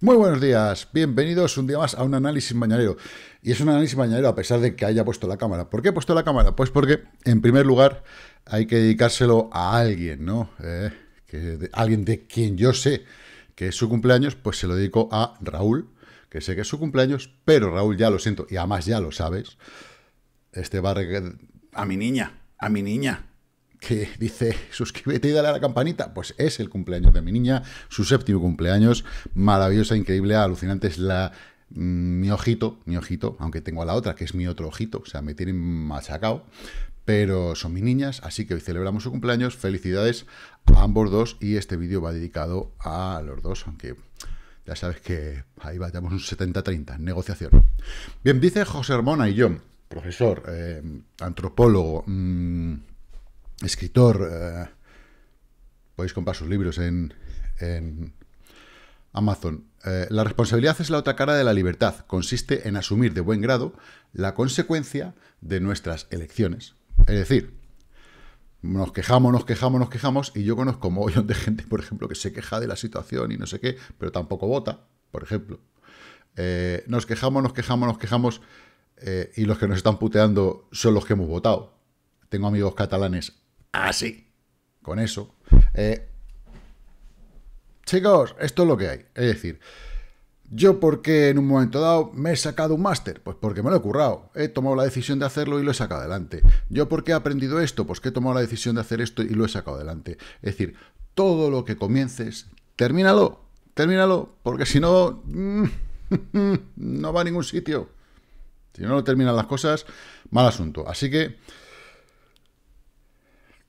Muy buenos días, bienvenidos un día más a un análisis mañanero. Y es un análisis mañanero a pesar de que haya puesto la cámara. ¿Por qué he puesto la cámara? Pues porque, en primer lugar, hay que dedicárselo a alguien, ¿no? Eh, que alguien de quien yo sé que es su cumpleaños, pues se lo dedico a Raúl, que sé que es su cumpleaños, pero Raúl ya lo siento, y además ya lo sabes. Este va a... a mi niña, a mi niña, que dice suscríbete y dale a la campanita, pues es el cumpleaños de mi niña, su séptimo cumpleaños, maravillosa, increíble, alucinante, es la mm, mi ojito, mi ojito, aunque tengo a la otra, que es mi otro ojito, o sea, me tienen machacado, pero son mis niñas, así que hoy celebramos su cumpleaños, felicidades a ambos dos y este vídeo va dedicado a los dos, aunque ya sabes que ahí vayamos un 70-30, negociación. Bien, dice José Hermona y yo, profesor, eh, antropólogo, mm, escritor. Eh, podéis comprar sus libros en, Amazon. Eh, la responsabilidad es la otra cara de la libertad. Consiste en asumir de buen grado la consecuencia de nuestras elecciones. Es decir, nos quejamos, nos quejamos, nos quejamos, y yo conozco mogollón de gente, por ejemplo, que se queja de la situación y no sé qué, pero tampoco vota, por ejemplo. Eh, nos quejamos, nos quejamos, nos quejamos, y los que nos están puteando son los que hemos votado. Tengo amigos catalanes así, ah, con eso. Eh, chicos, esto es lo que hay. Es decir, ¿yo porque en un momento dado me he sacado un máster? Pues porque me lo he currado. He tomado la decisión de hacerlo y lo he sacado adelante. ¿Yo porque he aprendido esto? Pues que he tomado la decisión de hacer esto y lo he sacado adelante. Es decir, todo lo que comiences, termínalo. Termínalo, porque si no, mm, no va a ningún sitio. Si no lo terminan las cosas, mal asunto. Así que...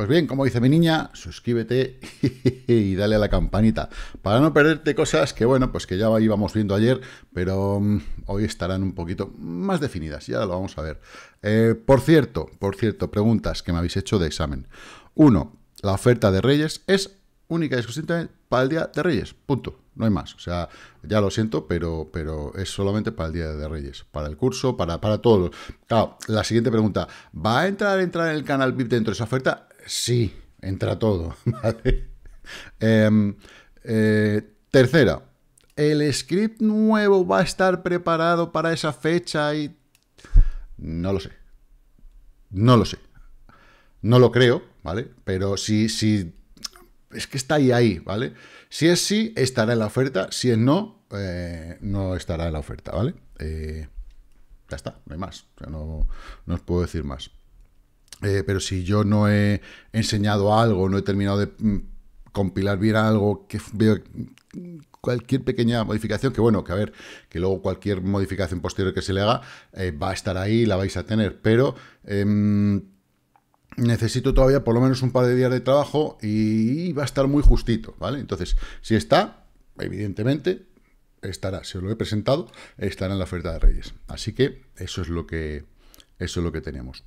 Pues bien, como dice mi niña, suscríbete y dale a la campanita para no perderte cosas que, bueno, pues que ya íbamos viendo ayer, pero mm, hoy estarán un poquito más definidas, ya lo vamos a ver. Eh, por cierto, por cierto, preguntas que me habéis hecho de examen. Uno, la oferta de Reyes es única y exclusivamente para el Día de Reyes, punto, no hay más. O sea, ya lo siento, pero, pero es solamente para el Día de Reyes, para el curso, para, para todos. Claro, la siguiente pregunta, ¿va a entrar, entrar en el canal VIP dentro de esa oferta? Sí, entra todo. ¿vale? Em, eh, tercera, el script nuevo va a estar preparado para esa fecha y... No lo sé. No lo sé. No lo creo, ¿vale? Pero si, sí, Es que está ahí, ahí, ¿vale? Si es sí, estará en la oferta. Si es no, eh, no estará en la oferta, ¿vale? Eh, ya está, no hay más. no, no os puedo decir más. Eh, pero si yo no he enseñado algo, no he terminado de mm, compilar bien algo, que veo cualquier pequeña modificación, que bueno, que a ver, que luego cualquier modificación posterior que se le haga eh, va a estar ahí, la vais a tener, pero em, necesito todavía por lo menos un par de días de trabajo y va a estar muy justito, ¿vale? Entonces, si está, evidentemente, estará, si os lo he presentado, estará en la oferta de Reyes. Así que eso es lo que, eso es lo que tenemos.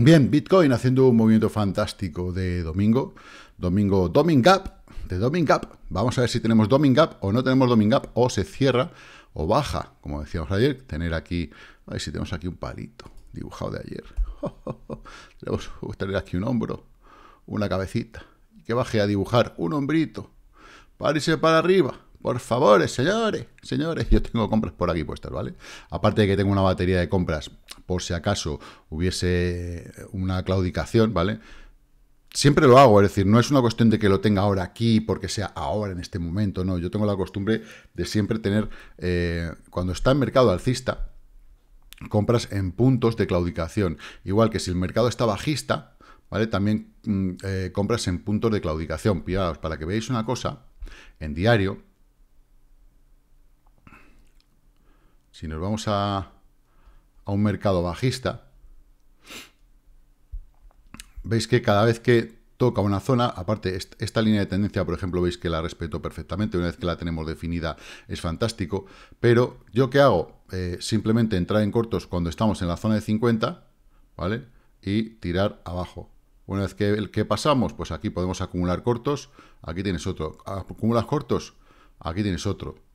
Bien, Bitcoin haciendo un movimiento fantástico de domingo. Domingo, domingap, de domingap, Vamos a ver si tenemos domingap o no tenemos domingap, o se cierra o baja, como decíamos ayer. Tener aquí, a ver si tenemos aquí un palito dibujado de ayer. tenemos que uh, tener aquí un hombro, una cabecita, que baje a dibujar un hombrito, para para arriba por favor, señores, señores, yo tengo compras por aquí puestas, ¿vale? Aparte de que tengo una batería de compras, por si acaso hubiese una claudicación, ¿vale? Siempre lo hago, es decir, no es una cuestión de que lo tenga ahora aquí, porque sea ahora, en este momento, no. Yo tengo la costumbre de siempre tener, eh, cuando está en mercado alcista, compras en puntos de claudicación. Igual que si el mercado está bajista, ¿vale? También mm, eh, compras en puntos de claudicación. Fijaos, para que veáis una cosa, en diario, si nos vamos a, un mercado bajista, veis que cada vez que toca una zona, aparte esta línea de tendencia, por ejemplo, veis que la respeto perfectamente, una vez que la tenemos definida es fantástico, pero ¿yo qué hago? Eh, simplemente entrar en cortos cuando estamos en la zona de 50, ¿vale? Y tirar abajo. Una vez que, que pasamos, pues aquí podemos acumular cortos, aquí tienes otro, acumulas cortos, aquí tienes otro.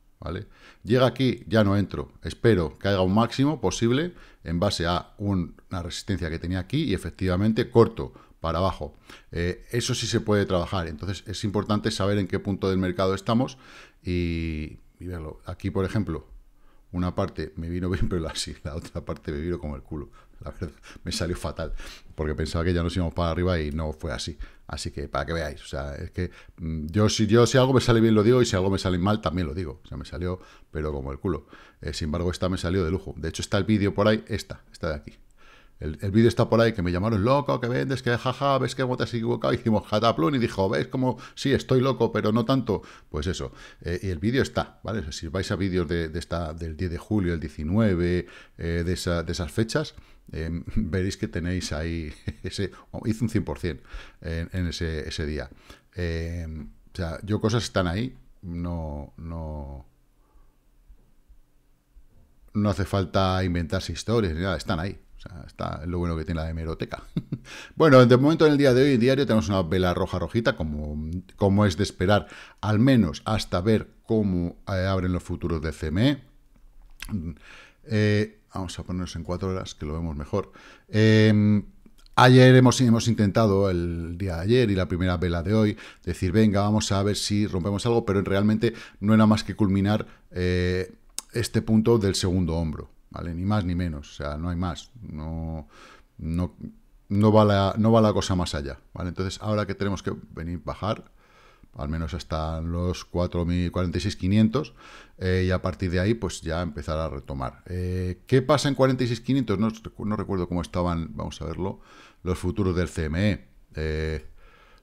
Llega aquí, ya no entro, espero que haga un máximo posible en base a una resistencia que tenía aquí y efectivamente corto para abajo. Eh, eso sí se puede trabajar, entonces es importante saber en qué punto del mercado estamos y, y verlo. Aquí, por ejemplo, una parte me vino bien, pero la, la otra parte me vino como el culo. La verdad, me salió fatal, porque pensaba que ya nos íbamos para arriba y no fue así. Así que para que veáis, o sea, es que mm, yo si, yo si algo me sale bien lo digo y si algo me sale mal también lo digo. O sea, me salió, pero como el culo. Eh, sin embargo, esta me salió de lujo. De hecho, está el vídeo por ahí, esta, está de aquí. El, vídeo está por ahí, que me llamaron loco, que vendes, que jaja, ves que cómo te has equivocado. Hicimos jataplón y dijo, ¿veis como sí, estoy loco, pero no tanto? Pues eso. Eh, y el vídeo está, ¿vale? Si vais a vídeos de, esta, del 10 de julio, el 19, eh, de, esa, de esas fechas, eh, veréis que tenéis ahí ese, oh, hice un 100% en, en ese, día. o sea, yo cosas están ahí, no, no, no hace falta inventarse historias ni nada, están ahí está lo bueno que tiene la hemeroteca. bueno, de momento en el día de hoy, en diario, tenemos una vela roja rojita, como, como es de esperar, al menos hasta ver cómo eh, abren los futuros de CME. Mm, eh, vamos a ponernos en cuatro horas, que lo vemos mejor. Em, ayer hemos, hemos, intentado, el día de ayer y la primera vela de hoy, decir, venga, vamos a ver si rompemos algo, pero realmente no era más que culminar eh, este punto del segundo hombro. ¿vale? Ni más ni menos, o sea, no hay más, no, no, no, va, la, no va la cosa más allá, ¿vale? Entonces, ahora que tenemos que venir, bajar, al menos hasta los 4.046.500 eh, y a partir de ahí pues ya empezar a retomar. Eh, ¿Qué pasa en 46.500? No, no, recuerdo cómo estaban, vamos a verlo, los futuros del CME. Eh,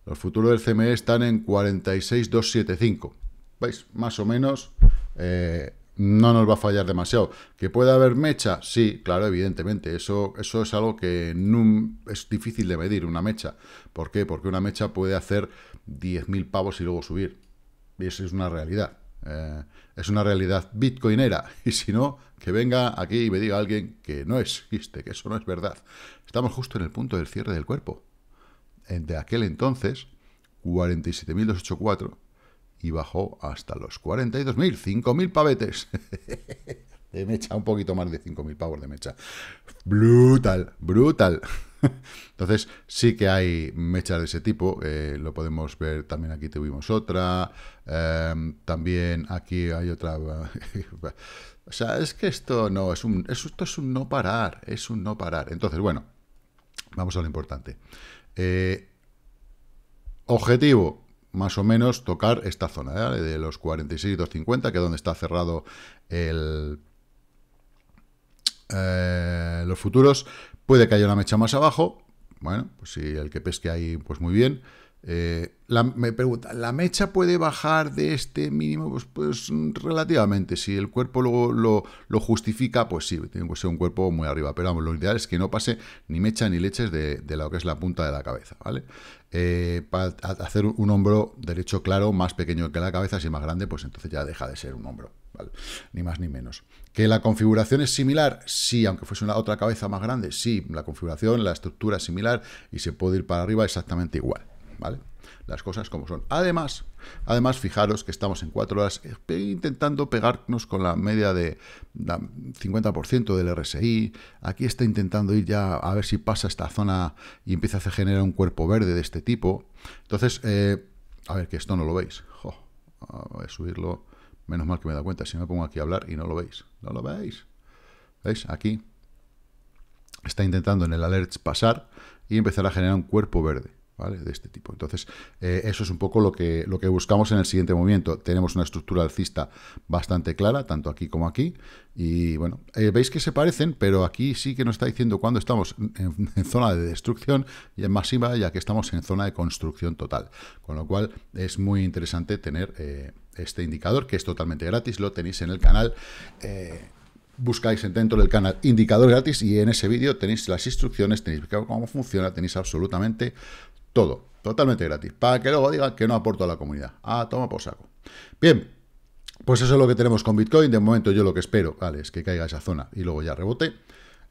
los futuros del CME están en 46.275. ¿Veis? Más o menos no nos va a fallar demasiado. ¿Que pueda haber mecha? Sí, claro, evidentemente. Eso, eso es algo que es difícil de medir, una mecha. ¿Por qué? Porque una mecha puede hacer 10.000 pavos y luego subir. Y eso es una realidad. Eh, es una realidad bitcoinera. Y si no, que venga aquí y me diga alguien que no existe, que eso no es verdad. Estamos justo en el punto del cierre del cuerpo. De aquel entonces, 47.284 y bajó hasta los 42.000, 5.000 pavetes. de mecha, un poquito más de 5.000 pavos de mecha. Brutal, brutal. Entonces, sí que hay mechas de ese tipo. Eh, lo podemos ver también aquí tuvimos otra. Em, también aquí hay otra. o sea, es que esto no, es un, esto es un no parar. Es un no parar. Entonces, bueno, vamos a lo importante. Eh, objetivo, más o menos tocar esta zona, ¿eh? de los 250 que es donde está cerrado el, eh, los futuros. Puede que haya una mecha más abajo. Bueno, pues si el que pesque ahí, pues muy bien. Eh, me pregunta, ¿la mecha puede bajar de este mínimo? Pues, pues relativamente. Si el cuerpo lo, lo, justifica, pues sí, tiene que ser un cuerpo muy arriba. Pero vamos, lo ideal es que no pase ni mecha ni leches de, lo que es la punta de la cabeza, ¿vale? Eh, para hacer un hombro derecho claro, más pequeño que la cabeza, si es más grande, pues entonces ya deja de ser un hombro, ¿vale? Ni más ni menos. ¿Que la configuración es similar? Sí, aunque fuese una otra cabeza más grande, sí, la configuración, la estructura es similar y se puede ir para arriba exactamente igual. Las cosas como son. Además, además fijaros que estamos en cuatro horas eh, intentando pegarnos con la media de 50% del RSI. Aquí está intentando ir ya a ver si pasa esta zona y empieza a generar un cuerpo verde de este tipo. Entonces, eh, a ver, que esto no lo veis. Ah, voy a subirlo. Menos mal que me da cuenta. Si me pongo aquí a hablar y no lo veis. ¿No lo veis? ¿Veis? Aquí está intentando en el alert pasar y empezar a generar un cuerpo verde. De este tipo. Entonces, eh, eso es un poco lo que, lo que buscamos en el siguiente movimiento. Tenemos una estructura alcista bastante clara, tanto aquí como aquí, y bueno, eh, veis que se parecen, pero aquí sí que nos está diciendo cuando estamos en, zona de destrucción y en masiva, ya que estamos en zona de construcción total. Con lo cual, es muy interesante tener eh, este indicador, que es totalmente gratis, lo tenéis en el canal buscáis dentro del canal indicador gratis y en ese vídeo tenéis las instrucciones, tenéis cómo funciona, tenéis absolutamente todo, totalmente gratis, para que luego digan que no aporto a la comunidad. Ah, toma por saco. Bien, pues eso es lo que tenemos con Bitcoin. De momento yo lo que espero, vale, es que caiga esa zona y luego ya rebote.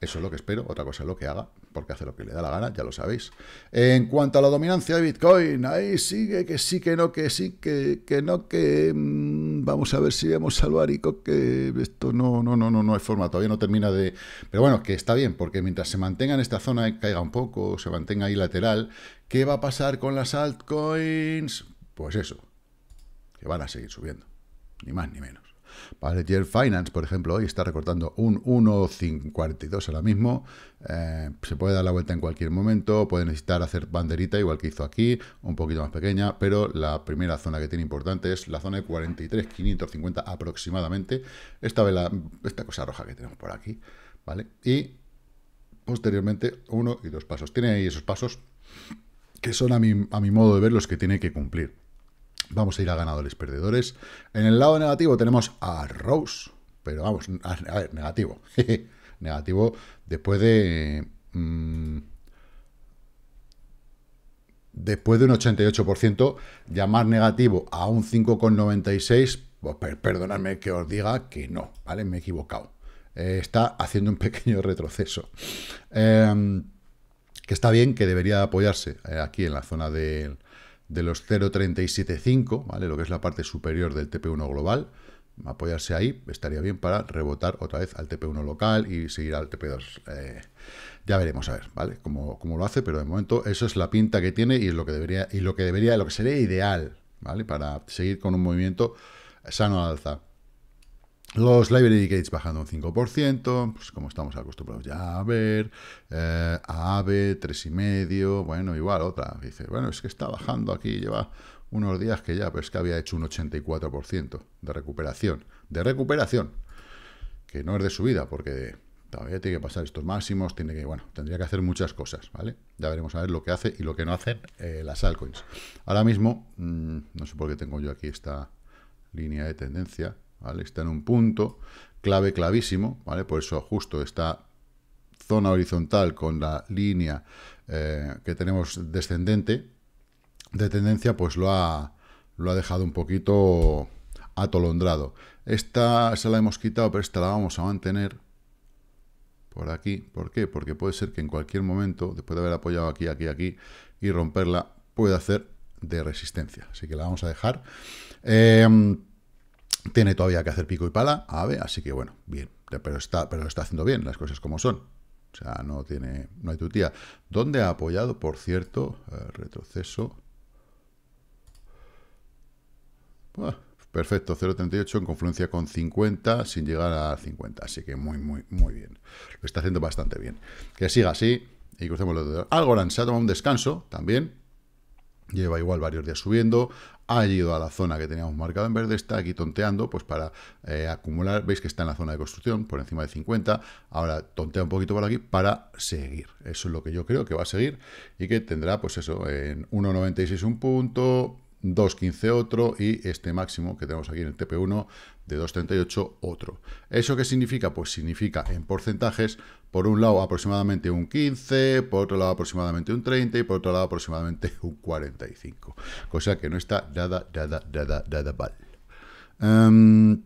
Eso es lo que espero, otra cosa es lo que haga, porque hace lo que le da la gana, ya lo sabéis. En cuanto a la dominancia de Bitcoin, ahí sigue que sí, que no, que sí, que, que no, que mm, vamos a ver si vemos salvar y que esto no, no, no, no, no hay forma, todavía no termina de... Pero bueno, que está bien, porque mientras se mantenga en esta zona, caiga un poco, se mantenga ahí lateral, ¿qué va a pasar con las altcoins? Pues eso, que van a seguir subiendo, ni más ni menos. Air Finance, por ejemplo, hoy está recortando un 1,52 ahora mismo. Eh, se puede dar la vuelta en cualquier momento, puede necesitar hacer banderita igual que hizo aquí, un poquito más pequeña, pero la primera zona que tiene importante es la zona de 43,550 aproximadamente. Esta vela, esta cosa roja que tenemos por aquí, ¿vale? Y posteriormente uno y dos pasos. Tiene ahí esos pasos que son a mi modo de ver los que tiene que cumplir. Vamos a ir a ganadores perdedores. En el lado negativo tenemos a Rose, pero vamos, a, ver, negativo. negativo después de... Mm, después de un 88%, llamar negativo a un 5,96%, pues perdonadme que os diga que no, ¿vale? Me he equivocado. Eh, está haciendo un pequeño retroceso. Em, que está bien, que debería apoyarse eh, aquí en la zona del de los 0.375, ¿vale? lo que es la parte superior del TP1 global, apoyarse ahí estaría bien para rebotar otra vez al TP1 local y seguir al TP2. Eh, ya veremos a ver, ¿vale? Cómo, lo hace, pero de momento eso es la pinta que tiene y es lo que debería, y lo que debería, lo que sería ideal, ¿vale? Para seguir con un movimiento sano al alza. Los library gates bajando un 5%, pues como estamos acostumbrados ya a ver, eh, AVE 3,5, bueno, igual otra, dice, bueno, es que está bajando aquí, lleva unos días que ya, pero es que había hecho un 84% de recuperación, de recuperación, que no es de subida, porque todavía tiene que pasar estos máximos, tiene que, bueno, tendría que hacer muchas cosas, ¿vale? Ya veremos a ver lo que hace y lo que no hacen eh, las altcoins. Ahora mismo, mm, no sé por qué tengo yo aquí esta línea de tendencia, Está en un punto clave clavísimo, ¿vale? Por eso justo esta zona horizontal con la línea eh, que tenemos descendente de tendencia, pues lo ha, lo ha dejado un poquito atolondrado. Esta se la hemos quitado, pero esta la vamos a mantener por aquí. ¿Por qué? Porque puede ser que en cualquier momento, después de haber apoyado aquí, aquí, aquí, y romperla, pueda hacer de resistencia. Así que la vamos a dejar. Eh, tiene todavía que hacer pico y pala, AVE, así que bueno, bien. Pero está, pero está haciendo bien las cosas como son. O sea, no tiene. No hay tu tía. ¿Dónde ha apoyado, por cierto? retroceso. perfecto, 0.38 en confluencia con 50 sin llegar a 50. Así que muy, muy, muy bien. Lo está haciendo bastante bien. Que siga así y crucemos los dedos. Algorand se ha tomado un descanso también. Lleva igual varios días subiendo ha ido a la zona que teníamos marcado en verde, está aquí tonteando, pues para eh, acumular, veis que está en la zona de construcción, por encima de 50, ahora tontea un poquito por aquí para seguir. Eso es lo que yo creo que va a seguir y que tendrá, pues eso, en 1.96 un punto, 2.15 otro y este máximo que tenemos aquí en el TP1 de 2.38 otro. ¿Eso qué significa? Pues significa en porcentajes, por un lado aproximadamente un 15, por otro lado aproximadamente un 30 y por otro lado aproximadamente un 45. Cosa que no está nada, nada, nada, nada mal.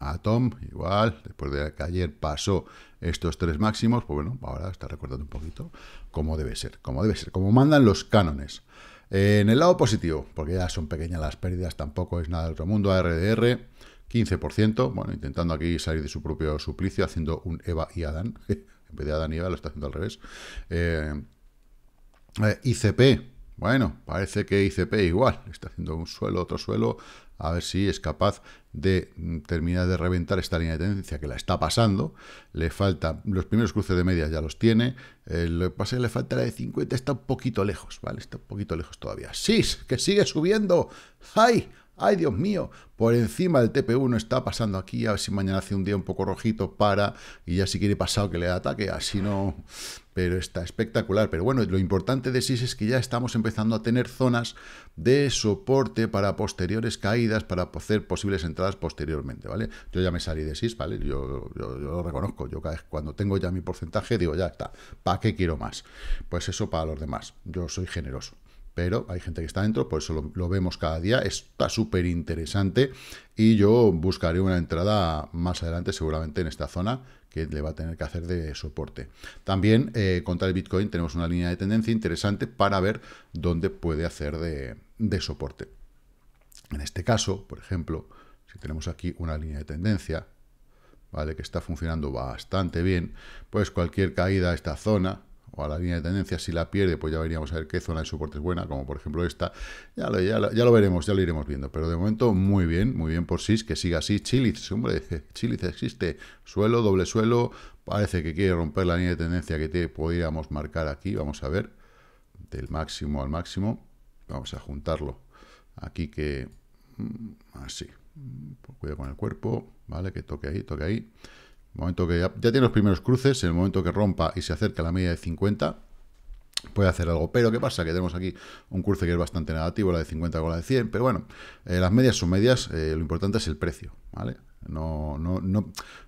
Atom, igual, después de que ayer pasó estos tres máximos, pues bueno, ahora está recordando un poquito cómo debe ser, cómo debe ser, cómo mandan los cánones. en el lado positivo, porque ya son pequeñas las pérdidas, tampoco es nada del otro mundo, ARDR, 15%, bueno, intentando aquí salir de su propio suplicio, haciendo un Eva y Adán, en vez de Adán y Eva lo está haciendo al revés. Eh, eh, ICP, bueno, parece que ICP igual, está haciendo un suelo, otro suelo, a ver si es capaz de mm, terminar de reventar esta línea de tendencia que la está pasando. Le falta, los primeros cruces de medias ya los tiene. Eh, lo que pasa es que le falta la de 50, está un poquito lejos, ¿vale? Está un poquito lejos todavía. ¡Sí! ¡Que sigue subiendo! ¡Ay! ay Dios mío, por encima del TP1 está pasando aquí, a ver si mañana hace un día un poco rojito, para, y ya si quiere pasado que le ataque, así no, pero está espectacular. Pero bueno, lo importante de SIS es que ya estamos empezando a tener zonas de soporte para posteriores caídas, para hacer posibles entradas posteriormente, ¿vale? Yo ya me salí de SIS, ¿vale? Yo, yo lo reconozco, yo cada vez cuando tengo ya mi porcentaje digo, ya está, ¿para qué quiero más? Pues eso para los demás, yo soy generoso pero hay gente que está dentro, por eso lo, vemos cada día, está súper interesante y yo buscaré una entrada más adelante seguramente en esta zona que le va a tener que hacer de soporte. También eh, contra el Bitcoin tenemos una línea de tendencia interesante para ver dónde puede hacer de, de soporte. En este caso, por ejemplo, si tenemos aquí una línea de tendencia, ¿vale? que está funcionando bastante bien, pues cualquier caída a esta zona, o a la línea de tendencia. Si la pierde, pues ya veríamos a ver qué zona de soporte es buena, como por ejemplo esta. Ya lo, ya lo, veremos, ya lo iremos viendo. Pero de momento, muy bien, muy bien por sí que siga así. Chiliz, hombre, Chiliz existe. Suelo, doble suelo, parece que quiere romper la línea de tendencia que te podríamos marcar aquí. Vamos a ver, del máximo al máximo. Vamos a juntarlo aquí que... Mm, así. Pues cuidado con el cuerpo, ¿vale? Que toque ahí, toque ahí momento que ya, tiene los primeros cruces, en el momento que rompa y se acerca a la media de 50, puede hacer algo. Pero ¿qué pasa? Que tenemos aquí un cruce que es bastante negativo, la de 50 con la de 100, pero bueno, eh, las medias son medias, eh, lo importante es el precio, ¿vale? No, no,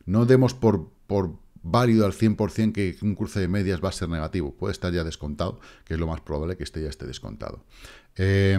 no, demos por, por válido al 100% que un cruce de medias va a ser negativo, puede estar ya descontado, que es lo más probable que este ya esté descontado. Eh,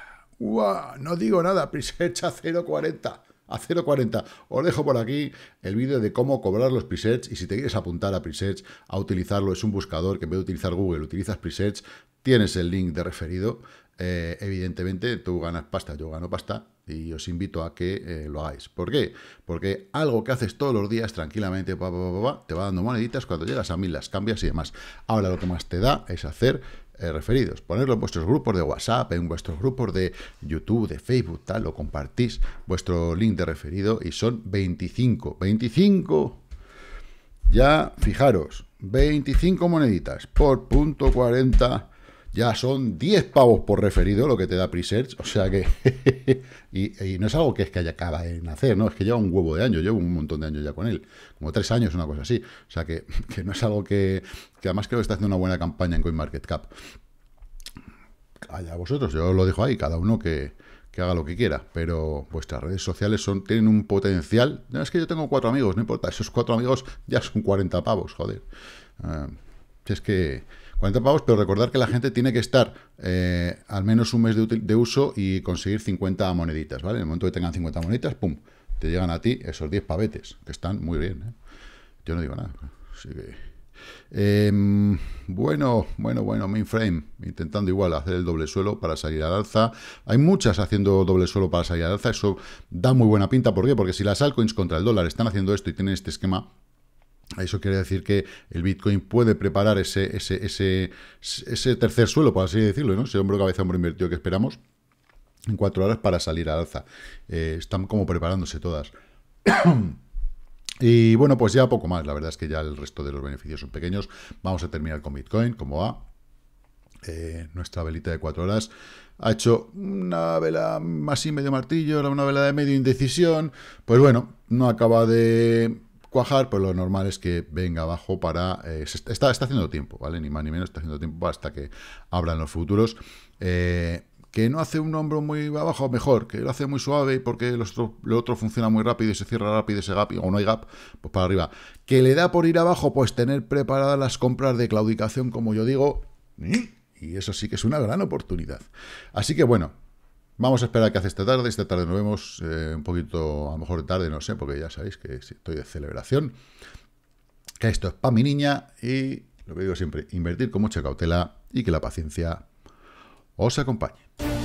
no digo nada, Presearch 0.40 a 0.40. Os dejo por aquí el vídeo de cómo cobrar los presets y si te quieres apuntar a presets, a utilizarlo, es un buscador que en vez de utilizar Google utilizas presets, tienes el link de referido. Eh, evidentemente tú ganas pasta, yo gano pasta y os invito a que eh, lo hagáis. ¿Por qué? Porque algo que haces todos los días tranquilamente, pa, pa, te va dando moneditas, cuando llegas a mil las cambias y demás. Ahora lo que más te da es hacer eh, referidos. Ponerlo en vuestros grupos de WhatsApp, en vuestros grupos de YouTube, de Facebook, tal, o compartís vuestro link de referido y son 25. 25. Ya, fijaros, 25 moneditas por punto 40 ya son 10 pavos por referido lo que te da Presearch, o sea que... y, no es algo que es que haya acaba de nacer, ¿no? Es que lleva un huevo de años, llevo un montón de años ya con él, como tres años, una cosa así. O sea que, no es algo que, que además creo que está haciendo una buena campaña en CoinMarketCap. Allá vosotros, yo lo dejo ahí, cada uno que, haga lo que quiera, pero vuestras redes sociales son, tienen un potencial. No, es que yo tengo cuatro amigos, no importa, esos cuatro amigos ya son 40 pavos, joder. Ah, es que 40 pavos, pero recordar que la gente tiene que estar eh, al menos un mes de, uso y conseguir 50 moneditas, ¿vale? En el momento que tengan 50 moneditas, ¡pum! Te llegan a ti esos 10 pavetes, que están muy bien, ¿eh? Yo no digo nada, em, bueno, bueno, bueno, mainframe, intentando igual hacer el doble suelo para salir al alza. Hay muchas haciendo doble suelo para salir al alza, eso da muy buena pinta. ¿Por qué? Porque si las altcoins contra el dólar están haciendo esto y tienen este esquema, eso quiere decir que el Bitcoin puede preparar ese, ese, ese, tercer suelo, por así decirlo, ¿no? ese hombro cabeza hombro invertido que esperamos en cuatro horas para salir al alza. Eh, están como preparándose todas. y bueno, pues ya poco más. La verdad es que ya el resto de los beneficios son pequeños. Vamos a terminar con Bitcoin, como va. Eh, nuestra velita de cuatro horas ha hecho una vela así medio martillo, una vela de medio indecisión. Pues bueno, no acaba de bajar, pues lo normal es que venga abajo para... Eh, está, haciendo tiempo, ¿vale? Ni más ni menos está haciendo tiempo hasta que abran los futuros. Eh, que no hace un hombro muy abajo, mejor, que lo hace muy suave y porque lo otro, lo otro funciona muy rápido y se cierra rápido ese gap, o no hay gap, pues para arriba. Que le da por ir abajo, pues tener preparadas las compras de claudicación, como yo digo, ¿eh? y eso sí que es una gran oportunidad. Así que bueno, Vamos a esperar que hace esta tarde. Esta tarde nos vemos eh, un poquito, a lo mejor tarde, no sé, porque ya sabéis que estoy de celebración. Que esto es para mi niña y lo que digo siempre, invertir con mucha cautela y que la paciencia os acompañe.